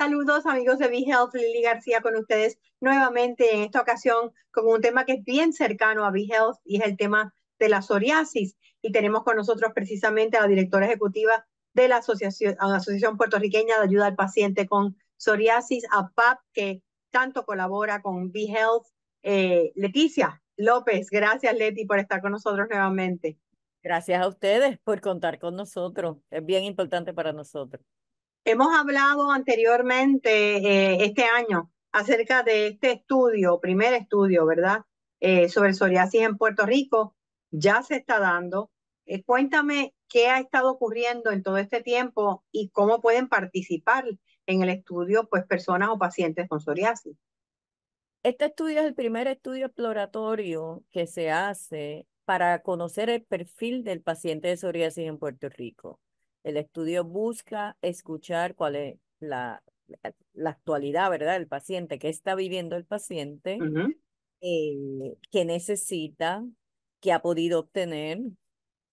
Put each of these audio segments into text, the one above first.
Saludos amigos de Be Health, Lili García con ustedes nuevamente en esta ocasión con un tema que es bien cercano a Be Health y es el tema de la psoriasis. Y tenemos con nosotros precisamente a la directora ejecutiva de la Asociación, la Asociación Puertorriqueña de Ayuda al Paciente con Psoriasis, APAP, que tanto colabora con Be Health. Eh, Leticia López, gracias Leti por estar con nosotros nuevamente. Gracias a ustedes por contar con nosotros. Es bien importante para nosotros. Hemos hablado anteriormente eh, este año acerca de este estudio, primer estudio, ¿verdad? Eh, sobre psoriasis en Puerto Rico. Ya se está dando. Eh, cuéntame qué ha estado ocurriendo en todo este tiempo y cómo pueden participar en el estudio, pues personas o pacientes con psoriasis. Este estudio es el primer estudio exploratorio que se hace para conocer el perfil del paciente de psoriasis en Puerto Rico. El estudio busca escuchar cuál es la, la actualidad, ¿verdad? El paciente, qué está viviendo el paciente, que eh, qué necesita, qué ha podido obtener,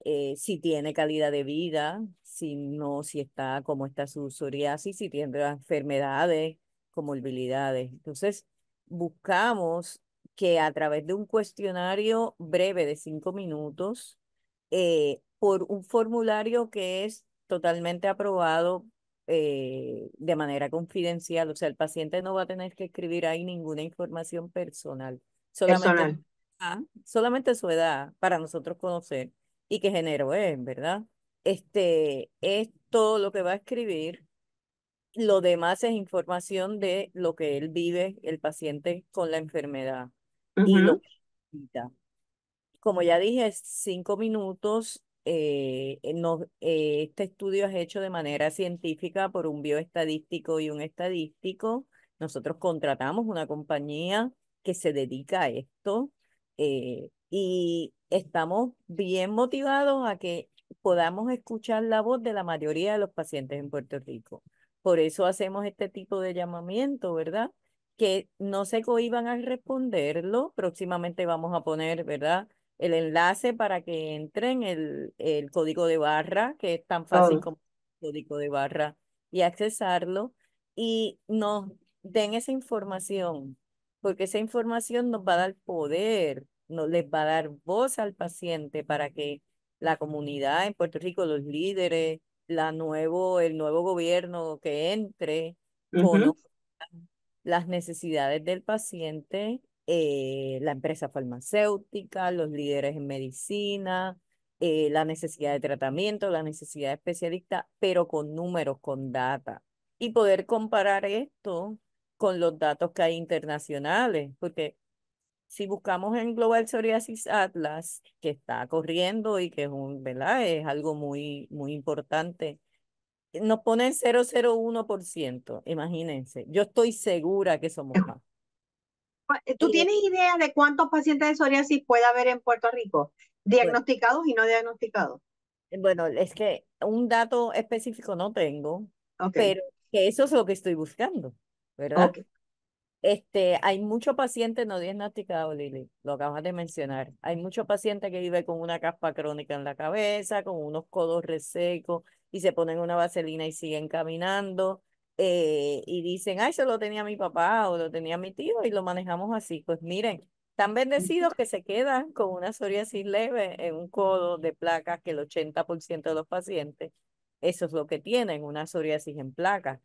eh, si tiene calidad de vida, si no, si está, cómo está su psoriasis, si tiene enfermedades, comorbilidades. Entonces, buscamos que a través de un cuestionario breve de cinco minutos, eh, por un formulario que es totalmente aprobado eh, de manera confidencial. O sea, el paciente no va a tener que escribir ahí ninguna información personal. Solamente, su edad para nosotros conocer y qué género es, ¿verdad? Este es todo lo que va a escribir. Lo demás es información de lo que él vive, el paciente con la enfermedad y lo Como ya dije, cinco minutos eh, eh, eh, este estudio es hecho de manera científica por un bioestadístico y un estadístico. Nosotros contratamos una compañía que se dedica a esto eh, y estamos bien motivados a que podamos escuchar la voz de la mayoría de los pacientes en Puerto Rico. Por eso hacemos este tipo de llamamiento, ¿verdad? Que no se cohiban al responderlo. Próximamente vamos a poner, ¿verdad? el enlace para que entren el, el código de barra, que es tan fácil como el código de barra, y accesarlo, y nos den esa información, porque esa información nos va a dar poder, nos les va a dar voz al paciente para que la comunidad en Puerto Rico, los líderes, la nuevo, el nuevo gobierno que entre, conozcan las necesidades del paciente eh, la empresa farmacéutica, los líderes en medicina, eh, la necesidad de tratamiento, la necesidad de especialista, pero con números, con data. Y poder comparar esto con los datos que hay internacionales, porque si buscamos en Global Psoriasis Atlas, que está corriendo y que es, un, ¿verdad? es algo muy, muy importante, nos ponen 0,01%, imagínense. Yo estoy segura que somos más. Eh, ¿Tú tienes idea de cuántos pacientes de psoriasis puede haber en Puerto Rico? ¿Diagnosticados y no diagnosticados? Bueno, es que un dato específico no tengo, pero que eso es lo que estoy buscando, ¿verdad? Este, hay muchos pacientes no diagnosticados, Lili, lo acabas de mencionar. Hay muchos pacientes que viven con una caspa crónica en la cabeza, con unos codos resecos y se ponen una vaselina y siguen caminando eh, y dicen, ay, eso lo tenía mi papá o lo tenía mi tío y lo manejamos así. Pues miren, tan bendecidos que se quedan con una psoriasis leve en un codo de placas que el 80% de los pacientes, eso es lo que tienen, una psoriasis en placas.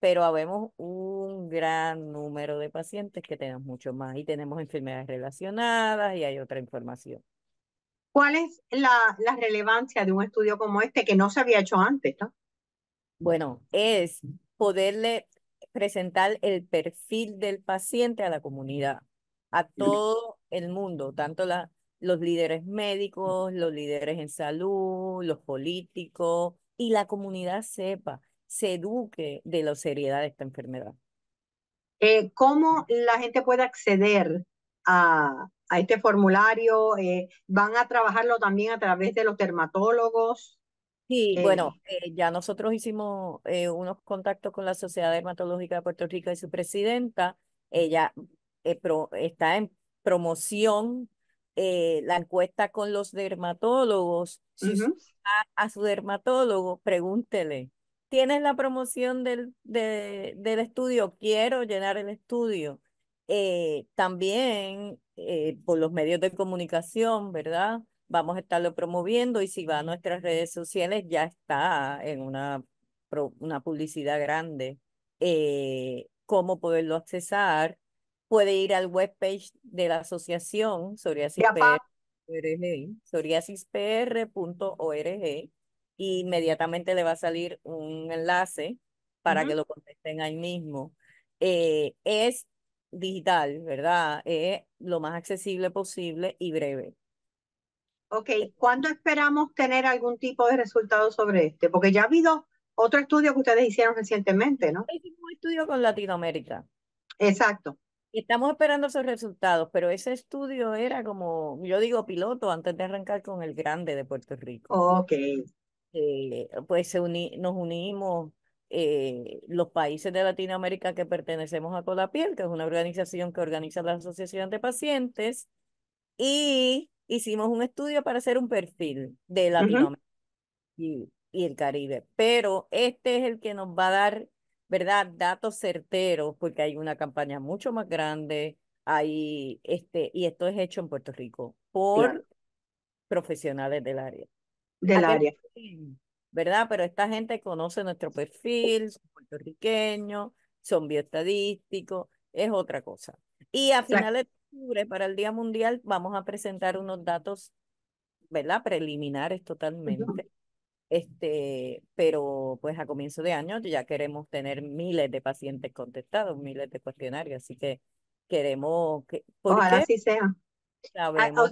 Pero habemos un gran número de pacientes que tenemos mucho más y tenemos enfermedades relacionadas y hay otra información. ¿Cuál es la, relevancia de un estudio como este que no se había hecho antes? Bueno, es poderle presentar el perfil del paciente a la comunidad, a todo el mundo, tanto los líderes médicos, los líderes en salud, los políticos, y la comunidad sepa, se eduque de la seriedad de esta enfermedad. Eh, ¿Cómo la gente puede acceder a, este formulario? Eh, ¿Van a trabajarlo también a través de los dermatólogos? Sí, eh, bueno, eh, ya nosotros hicimos eh, unos contactos con la Sociedad Dermatológica de Puerto Rico y su presidenta. Ella está en promoción la encuesta con los dermatólogos. a su dermatólogo, pregúntele, ¿tienes la promoción del, del estudio? Quiero llenar el estudio. también por los medios de comunicación, ¿verdad? vamos a estarlo promoviendo y si va a nuestras redes sociales ya está en una, una publicidad grande. Eh, cómo poderlo accesar. Puede ir al webpage de la asociación soriasispr.org y inmediatamente le va a salir un enlace para que lo contesten ahí mismo. Eh, es digital, ¿verdad? Es lo más accesible posible y breve. Ok, ¿cuándo esperamos tener algún tipo de resultado sobre este? Porque ya ha habido otro estudio que ustedes hicieron recientemente, ¿no? Hicimos este un estudio con Latinoamérica. Exacto. Estamos esperando esos resultados, pero ese estudio era como, yo digo, piloto antes de arrancar con el grande de Puerto Rico. Ok. Eh, pues nos unimos eh, los países de Latinoamérica que pertenecemos a Colapiel, que es una organización que organiza la Asociación de Pacientes, y hicimos un estudio para hacer un perfil de Latinoamérica y, el Caribe, pero este es el que nos va a dar, ¿verdad?, datos certeros, porque hay una campaña mucho más grande, hay, este, y esto es hecho en Puerto Rico por profesionales del área. Del área. ¿Verdad? Pero esta gente conoce nuestro perfil, son puertorriqueños, son bioestadísticos, es otra cosa. Y a finales para el Día Mundial, vamos a presentar unos datos, ¿verdad? Preliminares totalmente. Este, pero pues a comienzo de año ya queremos tener miles de pacientes contestados, miles de cuestionarios, así que queremos que. Ojalá así sea.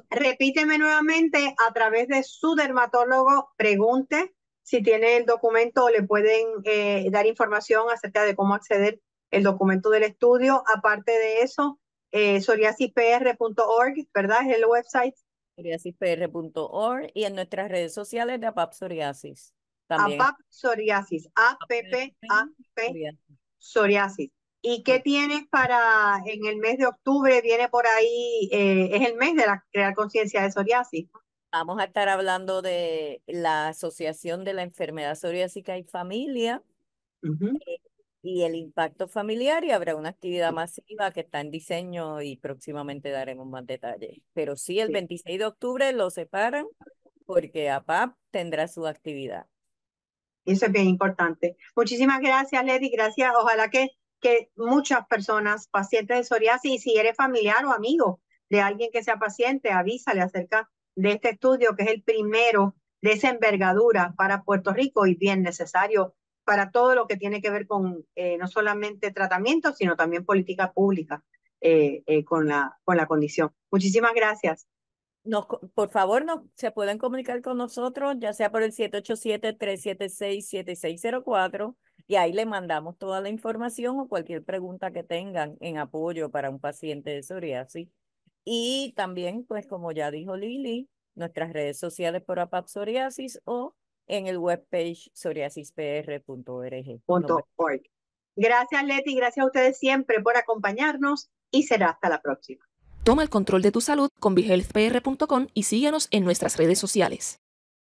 repíteme nuevamente a través de su dermatólogo, pregunte si tiene el documento o le pueden eh, dar información acerca de cómo acceder el documento del estudio. Aparte de eso, eh, psoriasispr.org, ¿verdad? Es el website. psoriasispr.org y en nuestras redes sociales de APAP Psoriasis. También. APAP Psoriasis, APP, Psoriasis. ¿Y qué tienes para en el mes de octubre? Viene por ahí, eh, es el mes de la, crear conciencia de psoriasis. Vamos a estar hablando de la Asociación de la Enfermedad Psoriásica y Familia y el impacto familiar y habrá una actividad masiva que está en diseño y próximamente daremos más detalles. Pero sí, el 26 de octubre lo separan porque APAP tendrá su actividad. Eso es bien importante. Muchísimas gracias, Leti. Gracias. Ojalá que, que muchas personas, pacientes de psoriasis, y si eres familiar o amigo de alguien que sea paciente, avísale acerca de este estudio que es el primero de esa envergadura para Puerto Rico y bien necesario para todo lo que tiene que ver con eh, no solamente tratamiento, sino también política pública eh, eh, con, la, con la condición. Muchísimas gracias. Nos, por favor, nos, se pueden comunicar con nosotros, ya sea por el 787-376-7604, y ahí le mandamos toda la información o cualquier pregunta que tengan en apoyo para un paciente de psoriasis. Y también, pues como ya dijo Lili, nuestras redes sociales por APAP Psoriasis o en el webpage psoriasispr.org. Gracias Leti, gracias a ustedes siempre por acompañarnos y será hasta la próxima. Toma el control de tu salud con BeHealthPR.com y síguenos en nuestras redes sociales.